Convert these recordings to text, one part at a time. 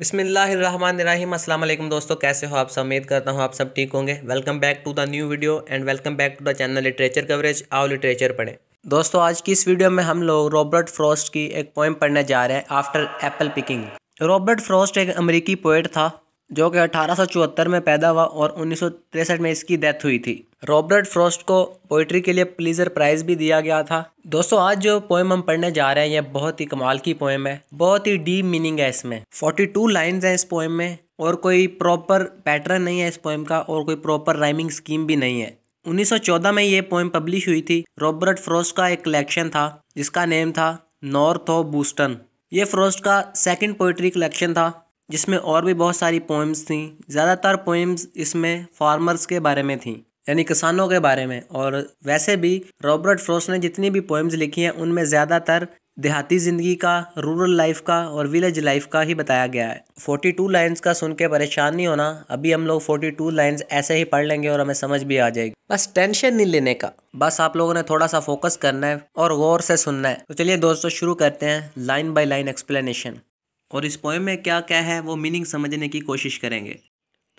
बिसमीम वालेकुम दोस्तों कैसे हो आप सब उम्मीद करता हूँ आप सब ठीक होंगे welcome back to the new video and welcome back to the channel literature coverage आओ लिटरेचर पढ़ें दोस्तों आज की इस वीडियो में हम लोग रॉबर्ट फ्रॉस्ट की एक पोइम पढ़ने जा रहे हैं after apple picking Robert Frost एक अमरीकी पोइट था जो कि अठारह में पैदा हुआ और उन्नीस में इसकी डेथ हुई थी रॉबर्ट फ्रॉस्ट को पोइट्री के लिए प्लीजर प्राइज भी दिया गया था दोस्तों आज जो पोएम हम पढ़ने जा रहे हैं यह बहुत ही कमाल की पोएम है बहुत ही डीप मीनिंग है इसमें 42 लाइन्स हैं इस पोएम में और कोई प्रॉपर पैटर्न नहीं है इस पोएम का और कोई प्रॉपर राइमिंग स्कीम भी नहीं है 1914 में ये पोएम पब्लिश हुई थी रॉबर्ट फ्रॉस्ट का एक कलेक्शन था जिसका नेम था नॉर्थ ऑफ बूस्टन ये फ्रॉस्ट का सेकेंड पोइट्री कलेक्शन था जिसमें और भी बहुत सारी पोइम्स थी ज़्यादातर पोइम्स इसमें फार्मर्स के बारे में थी यानी किसानों के बारे में और वैसे भी रॉबर्ट फ्रॉस्ट ने जितनी भी पोइम्स लिखी हैं उनमें ज़्यादातर देहाती ज़िंदगी का रूरल लाइफ का और विलेज लाइफ का ही बताया गया है फोर्टी टू लाइन्स का सुन के परेशान नहीं होना अभी हम लोग फोर्टी टू लाइन्स ऐसे ही पढ़ लेंगे और हमें समझ भी आ जाएगी बस टेंशन नहीं लेने का बस आप लोगों ने थोड़ा सा फोकस करना है और गौर से सुनना है तो चलिए दोस्तों शुरू करते हैं लाइन बाई लाइन एक्सप्लेनेशन और इस पोएम में क्या क्या है वो मीनिंग समझने की कोशिश करेंगे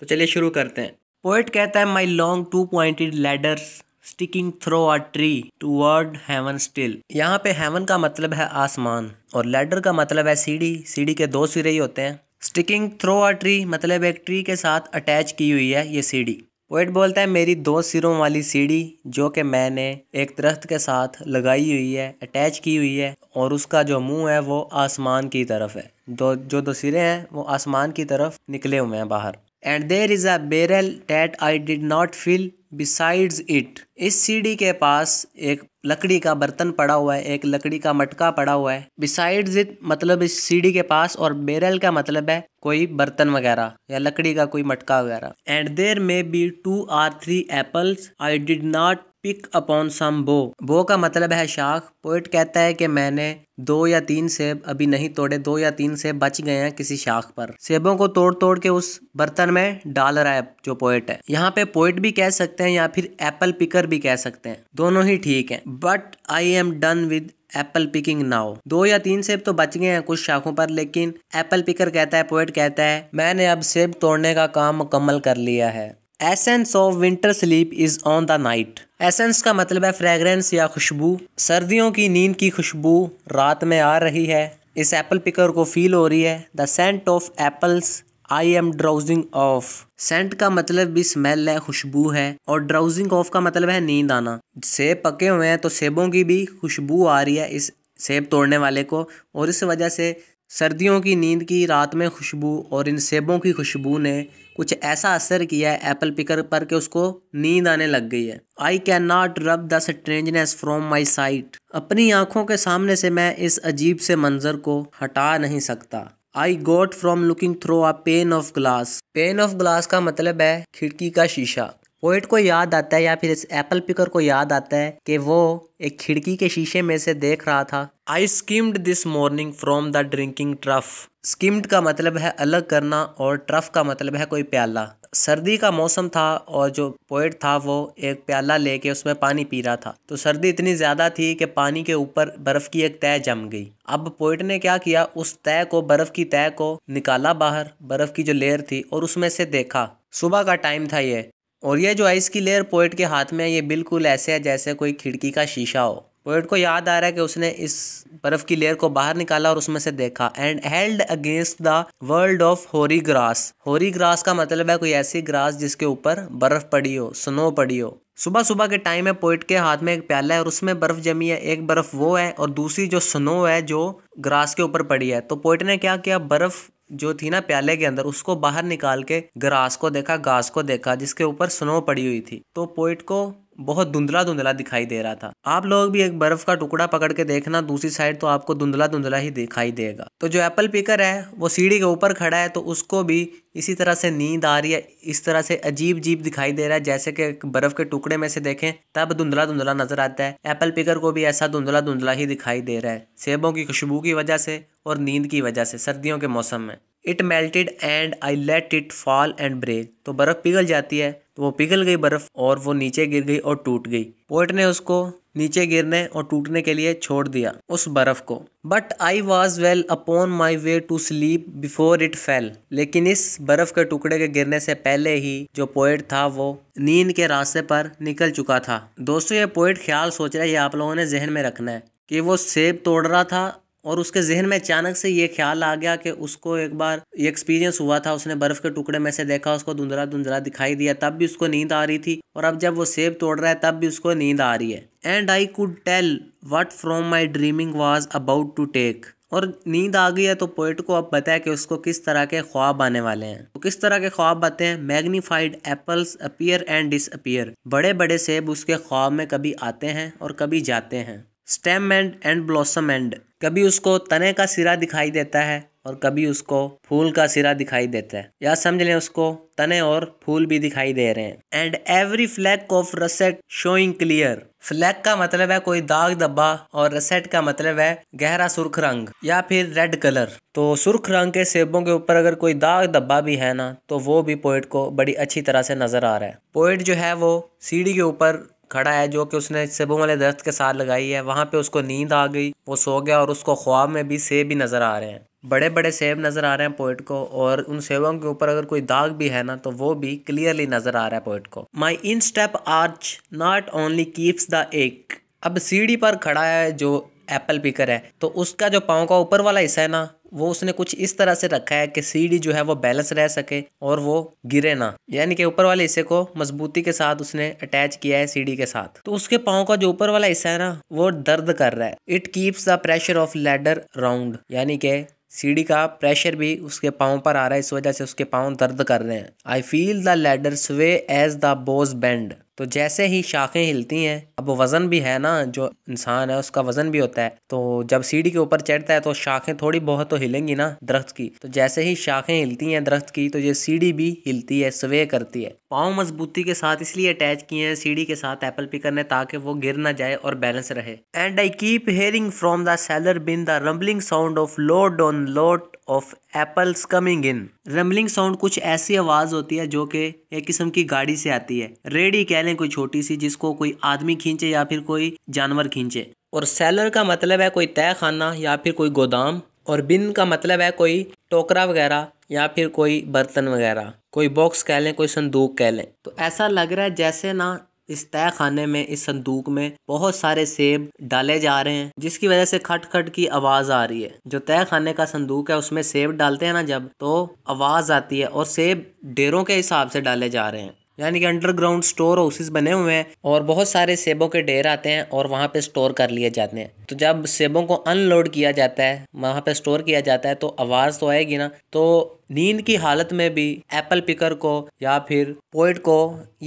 तो चलिए शुरू करते हैं पोइट कहता है my long two pointed ladder's sticking through a tree toward heaven still यहाँ पे हेवन का मतलब है आसमान और लेडर का मतलब है सीढ़ी सीढ़ी के दो सिरे ही होते हैं स्टिकिंग थ्रो अ ट्री मतलब एक ट्री के साथ अटैच की हुई है ये सीढ़ी पोइट बोलता है मेरी दो सिरों वाली सीढ़ी जो कि मैंने एक दरख्त के साथ लगाई हुई है अटैच की हुई है और उसका जो मुंह है वो आसमान की तरफ है दो जो दो सिरे हैं वो आसमान की तरफ निकले हुए हैं बाहर and there is a barrel that I did not fill besides it इस सीढ़ी के पास एक लकड़ी का बर्तन पड़ा हुआ है एक लकड़ी का मटका पड़ा हुआ है बिसाइड्स इट मतलब इस सीढ़ी के पास और बेरल का मतलब है कोई बर्तन वगैरह या लकड़ी का कोई मटका वगैरह and there may be two or three apples I did not pick upon some bough bough का मतलब है शाख पोइट कहता है कि मैंने दो या तीन सेब अभी नहीं तोड़े दो या तीन सेब बच गए हैं किसी शाख पर सेबों को तोड़ तोड़ के उस बर्तन में डाल रहा है जो पोइट है यहाँ पे पोइट भी कह सकते हैं या फिर एप्पल पिकर भी कह सकते हैं दोनों ही ठीक है but I am done with apple picking now दो या तीन सेब तो बच गए हैं कुछ शाखों पर लेकिन एप्पल पिकर कहता है पोइट कहता है मैंने अब सेब तोड़ने का काम मुकम्मल कर लिया है essence of winter sleep is on the night essence का मतलब है फ्रेगरेंस या खुशबू सर्दियों की नींद की खुशबू रात में आ रही है इस एप्पल पिकर को फील हो रही है the scent of apples I am drowsing off scent का मतलब भी स्मेल है खुशबू है और ड्राउजिंग ऑफ का मतलब है नींद आना सेब पके हुए हैं तो सेबों की भी खुशबू आ रही है इस सेब तोड़ने वाले को और इस वजह से सर्दियों की नींद की रात में खुशबू और इन सेबों की खुशबू ने कुछ ऐसा असर किया है एप्पल पिकर पर कि उसको नींद आने लग गई है I can not rub the strangeness from my sight अपनी आंखों के सामने से मैं इस अजीब से मंजर को हटा नहीं सकता I got from looking through a pane of glass pane of glass का मतलब है खिड़की का शीशा पोइट को याद आता है या फिर इस एप्पल पिकर को याद आता है कि वो एक खिड़की के शीशे में से देख रहा था I skimmed this morning from the drinking trough skimmed का मतलब है अलग करना और ट्रफ का मतलब है कोई प्याला सर्दी का मौसम था और जो पोइट था वो एक प्याला लेके उसमें पानी पी रहा था तो सर्दी इतनी ज़्यादा थी कि पानी के ऊपर बर्फ़ की एक तय जम गई अब पोइट ने क्या किया उस तय को बर्फ़ की तय को निकाला बाहर बर्फ़ की जो लेयर थी और उसमें से देखा सुबह का टाइम था ये और ये जो आइस की लेयर पोइट के हाथ में है ये बिल्कुल ऐसे है जैसे कोई खिड़की का शीशा हो पोइट को याद आ रहा है कि उसने इस बर्फ की लेयर को बाहर निकाला और उसमें से देखा and held against the world of hoary grass hoary grass का मतलब है कोई ऐसी ग्रास जिसके ऊपर बर्फ पड़ी हो स्नो पड़ी हो सुबह सुबह के टाइम में पोइट के हाथ में एक प्याला है और उसमें बर्फ जमी है एक बर्फ वो है और दूसरी जो स्नो है जो ग्रास के ऊपर पड़ी है तो पोइट ने क्या किया बर्फ जो थी ना प्याले के अंदर उसको बाहर निकाल के ग्रास को देखा घास को देखा जिसके ऊपर स्नो पड़ी हुई थी तो पोइट को बहुत धुंधला धुंधला दिखाई दे रहा था आप लोग भी एक बर्फ का टुकड़ा पकड़ के देखना दूसरी साइड तो आपको धुंधला धुंधला ही दिखाई देगा तो जो एप्पल पिकर है वो सीढ़ी के ऊपर खड़ा है तो उसको भी इसी तरह से नींद आ रही है इस तरह से अजीब जीप दिखाई दे रहा है जैसे कि बर्फ के टुकड़े में से देखें तब धुंधला धुंधला नजर आता है एप्पल पिकर को भी ऐसा धुंधला धुंधला ही दिखाई दे रहा है सेबों की खुशबू की वजह से और नींद की वजह से सर्दियों के मौसम में it melted and I let it fall and break तो बर्फ़ पिघल जाती है तो वो पिघल गई बर्फ़ और वो नीचे गिर गई और टूट गई पोइट ने उसको नीचे गिरने और टूटने के लिए छोड़ दिया उस बर्फ को but I was well upon my way to sleep before it fell लेकिन इस बर्फ के टुकड़े के गिरने से पहले ही जो पोइट था वो नींद के रास्ते पर निकल चुका था दोस्तों ये पोइट ख्याल सोच रहा है ये आप लोगों ने जहन में रखना है कि वो सेब तोड़ रहा था और उसके जहन में अचानक से ये ख्याल आ गया कि उसको एक बार ये एक्सपीरियंस हुआ था उसने बर्फ़ के टुकड़े में से देखा उसको धुंधला धुंधला दिखाई दिया तब भी उसको नींद आ रही थी और अब जब वो सेब तोड़ रहा है तब भी उसको नींद आ रही है and I could tell what from my dreaming was about to take और नींद आ गई है तो पोइट को अब पता है कि उसको किस तरह के ख्वाब आने वाले हैं तो किस तरह के ख्वाब आते हैं magnified apples appear and disappear बड़े बड़े सेब उसके ख्वाब में कभी आते हैं और कभी जाते हैं stem end and blossom end कभी उसको तने का सिरा दिखाई देता है और कभी उसको फूल का सिरा दिखाई देता है या समझ लें उसको तने और फूल भी दिखाई दे रहे हैं and every fleck of russet showing clear fleck का मतलब है कोई दाग धब्बा और रसेट का मतलब है गहरा सुर्ख रंग या फिर रेड कलर तो सुर्ख रंग के सेबों के ऊपर अगर कोई दाग धब्बा भी है ना तो वो भी पोइट को बड़ी अच्छी तरह से नजर आ रहा है पोइट जो है वो सीढ़ी के ऊपर खड़ा है जो कि उसने सेबों वाले दरख्त के साथ लगाई है वहाँ पे उसको नींद आ गई वो सो गया और उसको ख्वाब में भी सेब भी नज़र आ रहे हैं बड़े बड़े सेब नज़र आ रहे हैं पोइट को और उन सेबों के ऊपर अगर कोई दाग भी है ना तो वो भी क्लियरली नज़र आ रहा है पोइट को my instep arch not only keeps the ache अब सीढ़ी पर खड़ा है जो एप्पल पिकर है तो उसका जो पाँव का ऊपर वाला हिस्सा है ना वो उसने कुछ इस तरह से रखा है कि सीढ़ी जो है वो बैलेंस रह सके और वो गिरे ना यानी कि ऊपर वाले हिस्से को मजबूती के साथ उसने अटैच किया है सीढ़ी के साथ तो उसके पाओ का जो ऊपर वाला हिस्सा है ना वो दर्द कर रहा है it keeps the pressure of ladder round यानी कि सीढ़ी का प्रेशर भी उसके पाँव पर आ रहा है इस वजह से उसके पाँव दर्द कर रहे हैं I feel the ladder sway as the boughs bend तो जैसे ही शाखें हिलती हैं अब वज़न भी है ना जो इंसान है उसका वज़न भी होता है तो जब सीढ़ी के ऊपर चढ़ता है तो शाखें थोड़ी बहुत तो हिलेंगी ना दरख्त की तो जैसे ही शाखें हिलती हैं दरख्त की तो ये सीढ़ी भी हिलती है स्वे करती है पाँव मजबूती के साथ इसलिए अटैच किए हैं सीढ़ी के साथ एप्पल पिकर ने ताकि वो गिर ना जाए और बैलेंस रहे and I keep hearing from the cellar bin the rumbling sound of load on load of apples coming in rumbling sound कुछ ऐसी आवाज़ होती है जो कि एक किस्म की गाड़ी से आती है रेडी कह लें कोई छोटी सी जिसको कोई आदमी खींचे या फिर कोई जानवर खींचे और सेलर का मतलब है कोई तय खाना या फिर कोई गोदाम और बिन का मतलब है कोई टोकरा वगैरह या फिर कोई बर्तन वगैरह कोई बॉक्स कह लें कोई संदूक कह लें तो ऐसा लग रहा है जैसे ना इस तय खाने में इस संदूक में बहुत सारे सेब डाले जा रहे हैं जिसकी वजह से खट खट की आवाज आ रही है जो तय खाने का संदूक है उसमें सेब डालते हैं ना जब तो आवाज आती है और सेब ढेरों के हिसाब से डाले जा रहे हैं यानी कि अंडरग्राउंड स्टोर हाउसेस बने हुए हैं और बहुत सारे सेबों के ढेर आते हैं और वहाँ पे स्टोर कर लिए जाते हैं तो जब सेबों को अनलोड किया जाता है वहाँ पे स्टोर किया जाता है तो आवाज़ तो आएगी ना तो नींद की हालत में भी एप्पल पिकर को या फिर पोइट को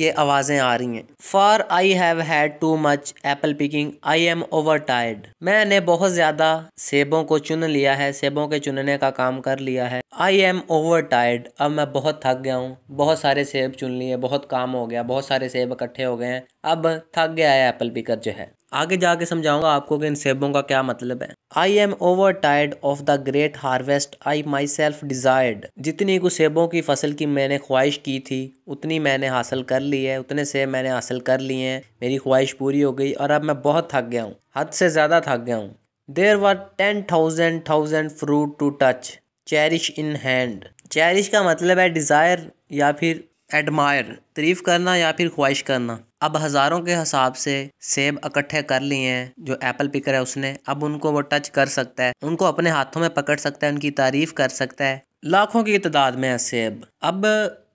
ये आवाज़ें आ रही हैं for I have had too much apple picking I am over tired मैंने बहुत ज़्यादा सेबों को चुन लिया है सेबों के चुनने का काम कर लिया है आई एम ओवर टायर्ड अब मैं बहुत थक गया हूँ बहुत सारे सेब चुन लिए बहुत बहुत काम हो गया बहुत सारे सेब इकट्ठे हो गए हैं अब थक गया है एप्पल पिकर जो है आगे जाके समझाऊंगा आपको कि इन सेबों का क्या मतलब है I am over tired of the great harvest I myself desired जितनी कुछ सेबों की फसल की मैंने ख्वाहिश की थी उतनी मैंने हासिल कर ली है उतने सेब मैंने हासिल कर लिए हैं मेरी ख्वाहिश पूरी हो गई और अब मैं बहुत थक गया हूँ हद से ज़्यादा थक गया हूँ there were ten thousand thousand fruit to touch cherish in hand cherish का मतलब है डिज़ायर या फिर एडमायर तरीफ करना या फिर ख्वाहिश करना अब हज़ारों के हिसाब से सेब इकट्ठे कर लिए हैं जो एप्पल पिकर है उसने अब उनको वो टच कर सकता है उनको अपने हाथों में पकड़ सकता है उनकी तारीफ़ कर सकता है लाखों की तादाद में है सेब अब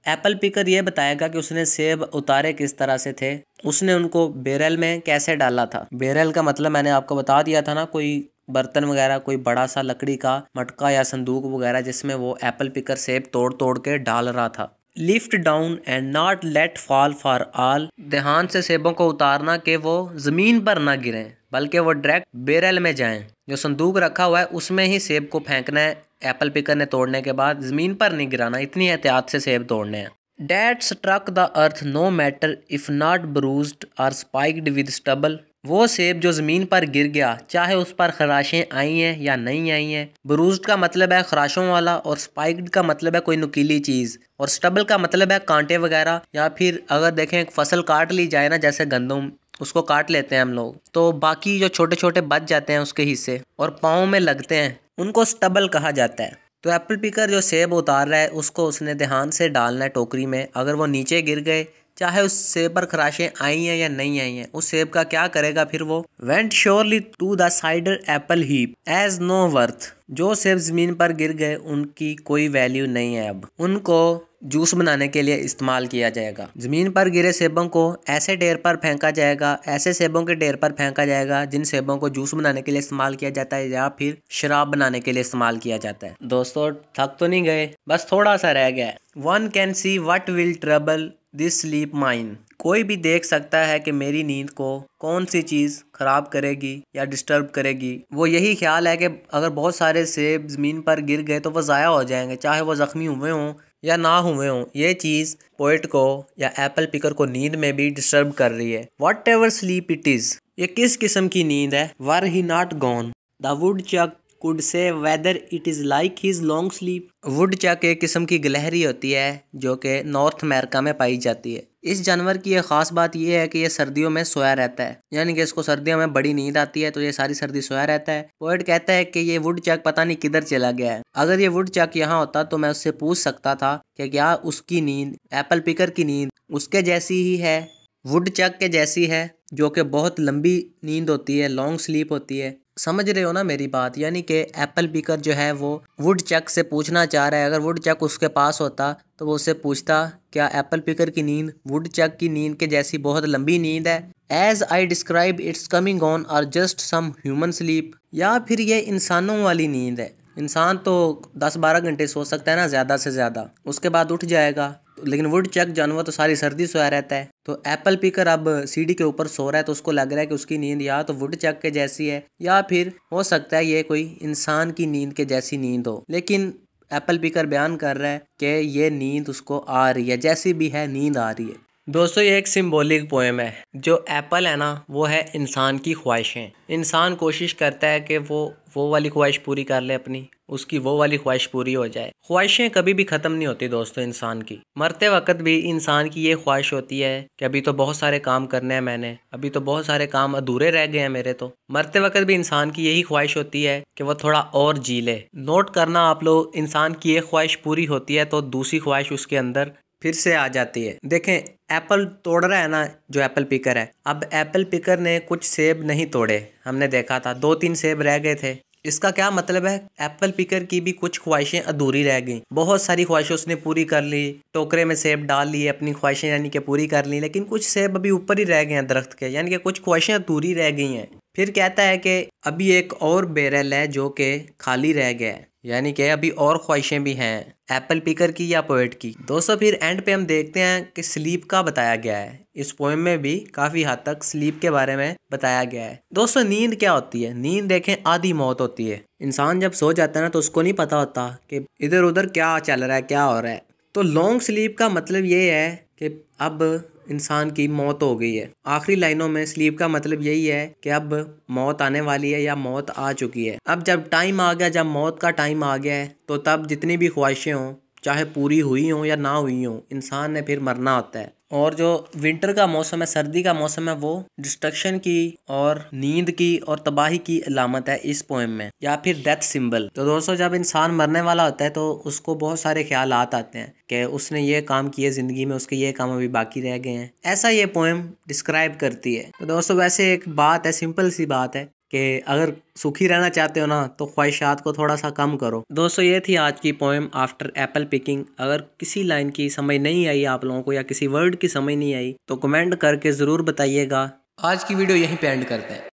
एप्पल पिकर ये बताएगा कि उसने सेब उतारे किस तरह से थे उसने उनको बेरल में कैसे डाला था बेरल का मतलब मैंने आपको बता दिया था ना कोई बर्तन वगैरह कोई बड़ा सा लकड़ी का मटका या संदूक वगैरह जिसमें वो एप्पल पिकर सेब तोड़ तोड़ के डाल रहा था lift down and not let fall for all देहान से सेबों को उतारना कि वो ज़मीन पर ना गिरें बल्कि वो डायरेक्ट बेरल में जाएं जो संदूक रखा हुआ है उसमें ही सेब को फेंकना है एप्पल पिकर ने तोड़ने के बाद ज़मीन पर नहीं गिराना इतनी एहतियात से सेब तोड़ने हैं that struck the earth no matter if not bruised or spiked with stubble वो सेब जो ज़मीन पर गिर गया चाहे उस पर खराशें आई हैं या नहीं आई हैं ब्रूज का मतलब है खराशों वाला और स्पाइक्ड का मतलब है कोई नुकीली चीज़ और स्टबल का मतलब है कांटे वगैरह या फिर अगर देखें फसल काट ली जाए ना जैसे गंदम उसको काट लेते हैं हम लोग तो बाकी जो छोटे छोटे बच जाते हैं उसके हिस्से और पाँव में लगते हैं उनको स्टबल कहा जाता है तो एप्पल पिकर जो सेब उतार रहा है उसको उसने ध्यान से डालना है टोकरी में अगर वो नीचे गिर गए चाहे उस सेब पर खराशें आई हैं या नहीं आई हैं उस सेब का क्या करेगा फिर वो went surely to the cider apple heap as no worth जो सेब जमीन पर गिर गए उनकी कोई वैल्यू नहीं है अब उनको जूस बनाने के लिए इस्तेमाल किया जाएगा ज़मीन पर गिरे सेबों को ऐसे ढेर पर फेंका जाएगा ऐसे सेबों के ढेर पर फेंका जाएगा जिन सेबों को जूस बनाने के लिए इस्तेमाल किया जाता है या फिर शराब बनाने के लिए इस्तेमाल किया जाता है दोस्तों थक तो नहीं गए बस थोड़ा सा रह गया one can see what will trouble this sleep mine कोई भी देख सकता है कि मेरी नींद को कौन सी चीज़ ख़राब करेगी या डिस्टर्ब करेगी वो यही ख्याल है कि अगर बहुत सारे सेब ज़मीन पर गिर गए तो वह ज़ाया हो जाएंगे चाहे वह ज़ख्मी हुए हों या ना हुए हों ये चीज़ पोइट को या एप्पल पिकर को नींद में भी डिस्टर्ब कर रही है whatever sleep it is ये किस किस्म की नींद है were he not gone the woodchuck could say whether it is like his long sleep woodchuck एक किस्म की गलहरी होती है जो कि नॉर्थ अमेरिका में पाई जाती है इस जानवर की एक ख़ास बात यह है कि यह सर्दियों में सोया रहता है यानी कि इसको सर्दियों में बड़ी नींद आती है तो ये सारी सर्दी सोया रहता है पोइट कहता है कि ये वुड चक पता नहीं किधर चला गया है अगर ये वुड चक यहाँ होता तो मैं उससे पूछ सकता था कि क्या उसकी नींद एप्पल पिकर की नींद उसके जैसी ही है वुड चक के जैसी है जो कि बहुत लंबी नींद होती है लॉन्ग स्लीप होती है समझ रहे हो ना मेरी बात यानी कि एप्पल पिकर जो है वो वुड चक से पूछना चाह रहा है अगर वुड चक उसके पास होता तो वो उससे पूछता क्या एप्पल पिकर की नींद वुड चक की नींद के जैसी बहुत लंबी नींद है as I describe its coming on or just some human sleep या फिर ये इंसानों वाली नींद है इंसान तो दस बारह घंटे सो सकता है ना ज़्यादा से ज़्यादा उसके बाद उठ जाएगा लेकिन वुड चक जानवर तो सारी सर्दी सोया रहता है तो एप्पल पीकर अब सीढ़ी के ऊपर सो रहा है तो उसको लग रहा है कि उसकी नींद या तो वुड चक के जैसी है या फिर हो सकता है ये कोई इंसान की नींद के जैसी नींद हो लेकिन एप्पल पीकर बयान कर रहा है कि ये नींद उसको आ रही है जैसी भी है नींद आ रही है दोस्तों ये एक सिंबॉलिक पोएम है जो एप्पल है ना वो है इंसान की ख्वाहिशें इंसान कोशिश करता है कि वो वो वाली ख्वाहिश पूरी कर ले अपनी उसकी वो वाली ख्वाहिश पूरी हो जाए ख्वाहिशें कभी भी ख़त्म नहीं होती दोस्तों इंसान की मरते वक्त भी इंसान की ये ख्वाहिश होती है कि अभी तो बहुत सारे काम करने हैं मैंने अभी तो बहुत सारे काम अधूरे रह गए हैं मेरे तो मरते वक्त भी इंसान की यही ख्वाहिश होती है कि वो थोड़ा और जी ले नोट करना आप लोग इंसान की एक ख्वाहिश पूरी होती है तो दूसरी ख्वाहिश उसके अंदर फिर से आ जाती है देखें एप्पल तोड़ रहा है ना जो एप्पल पिकर है अब एप्पल पिकर ने कुछ सेब नहीं तोड़े हमने देखा था दो तीन सेब रह गए थे इसका क्या मतलब है एप्पल पिकर की भी कुछ ख्वाहिशें अधूरी रह गई बहुत सारी ख्वाहिशें उसने पूरी कर ली टोकरे में सेब डाल लिए अपनी ख्वाहिशें यानी कि पूरी कर ली लेकिन कुछ सेब अभी ऊपर ही रह गए हैं दरख्त के यानी कि कुछ ख्वाहिशें अधूरी रह गई हैं फिर कहता है कि अभी एक और बैरल है जो कि खाली रह गया है यानी कि अभी और ख्वाहिशें भी हैं एप्पल पिकर की या पोइट की दोस्तों फिर एंड पे हम देखते हैं कि स्लीप का बताया गया है इस पोएम में भी काफ़ी हद तक स्लीप के बारे में बताया गया है दोस्तों नींद क्या होती है नींद देखें आधी मौत होती है इंसान जब सो जाता है ना तो उसको नहीं पता होता कि इधर उधर क्या चल रहा है क्या हो रहा है तो लॉन्ग स्लीप का मतलब ये है कि अब इंसान की मौत हो गई है आखिरी लाइनों में स्लीप का मतलब यही है कि अब मौत आने वाली है या मौत आ चुकी है अब जब टाइम आ गया जब मौत का टाइम आ गया है तो तब जितनी भी ख्वाहिशें हों चाहे पूरी हुई हो या ना हुई हो इंसान ने फिर मरना होता है और जो विंटर का मौसम है सर्दी का मौसम है वो डिस्ट्रक्शन की और नींद की और तबाही की अलामत है इस पोएम में या फिर डेथ सिंबल तो दोस्तों जब इंसान मरने वाला होता है तो उसको बहुत सारे ख्याल आते हैं कि उसने ये काम किए ज़िंदगी में उसके ये काम अभी बाकी रह गए हैं ऐसा ये पोएम डिस्क्राइब करती है तो दोस्तों वैसे एक बात है सिंपल सी बात है कि अगर सुखी रहना चाहते हो ना तो ख्वाहिशात को थोड़ा सा कम करो दोस्तों ये थी आज की पोएम आफ्टर एप्पल पिकिंग अगर किसी लाइन की समझ नहीं आई आप लोगों को या किसी वर्ड की समझ नहीं आई तो कमेंट करके ज़रूर बताइएगा आज की वीडियो यहीं पे एंड करते हैं